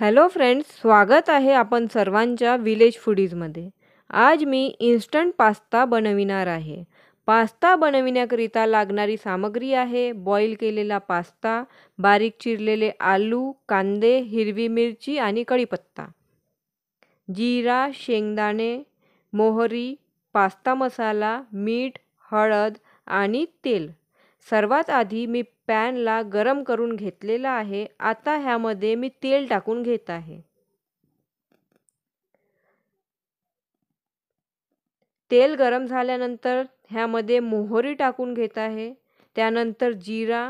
hello friends स्वागत आहे आपण सर्वांच्या विलेज फूडीजमध्ये आज मी इन्स्टंट पास्ता बनविणार आहे पास्ता बनविण्याकरिता लागणारी सामग्री आहे बॉईल केलेला पास्ता बारीक चिरलेले आलू कांदे हिरवी मिरची आणि कढीपत्ता जिरा शेंगदाणे मोहरी पास्ता मसाला मीठ हळद आणि तेल सर्वात आधी मी पॅनला गरम करून घेतलेला आहे आता ह्यामध्ये मी तेल टाकून घेत आहे तेल गरम झाल्यानंतर ह्यामध्ये मोहरी टाकून घेत आहे त्यानंतर जिरा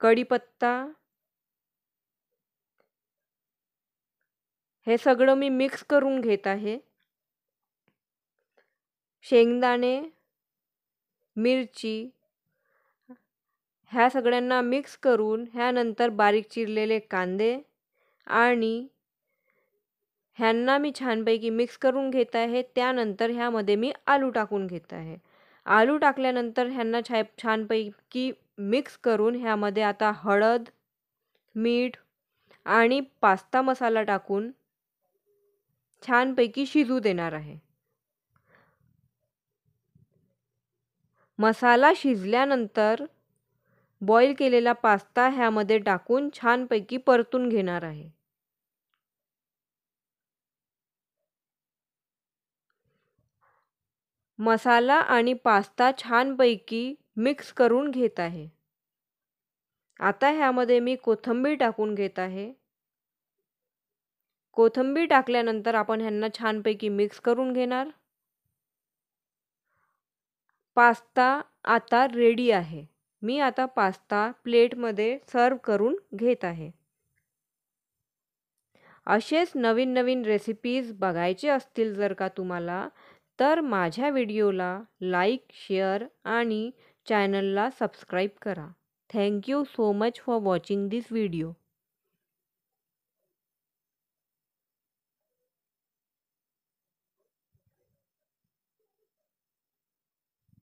कढीपत्ता हे सगळं मी मिक्स करून घेत आहे शेंगदाणे मिरची ह्या सगळ्यांना मिक्स करून ह्यानंतर बारीक चिरलेले कांदे आणि ह्यांना मी छानपैकी मिक्स करून घेत आहे त्यानंतर ह्यामध्ये मी आलू टाकून घेत आहे आलू टाकल्यानंतर ह्यांना छाय छानपैकी मिक्स करून ह्यामध्ये आता हळद मीठ आणि पास्ता मसाला टाकून छानपैकी शिजू देणार आहे मसाला शिजल्यानंतर बॉईल केलेला पास्ता ह्यामध्ये टाकून छानपैकी परतून घेणार आहे मसाला आणि पास्ता छानपैकी मिक्स करून घेत आहे आता ह्यामध्ये मी कोथंबीर टाकून घेत आहे कोथंबीर टाकल्यानंतर आपण ह्यांना छानपैकी मिक्स करून घेणार पास्ता आता रेडी आहे मी आता पास्ता प्लेटमध्ये सर्व करून घेत आहे असेच नवीन नवीन रेसिपीज बघायचे असतील जर का तुम्हाला तर माझ्या व्हिडिओला लाईक शेअर आणि चॅनलला सबस्क्राईब करा thank you so much for watching this video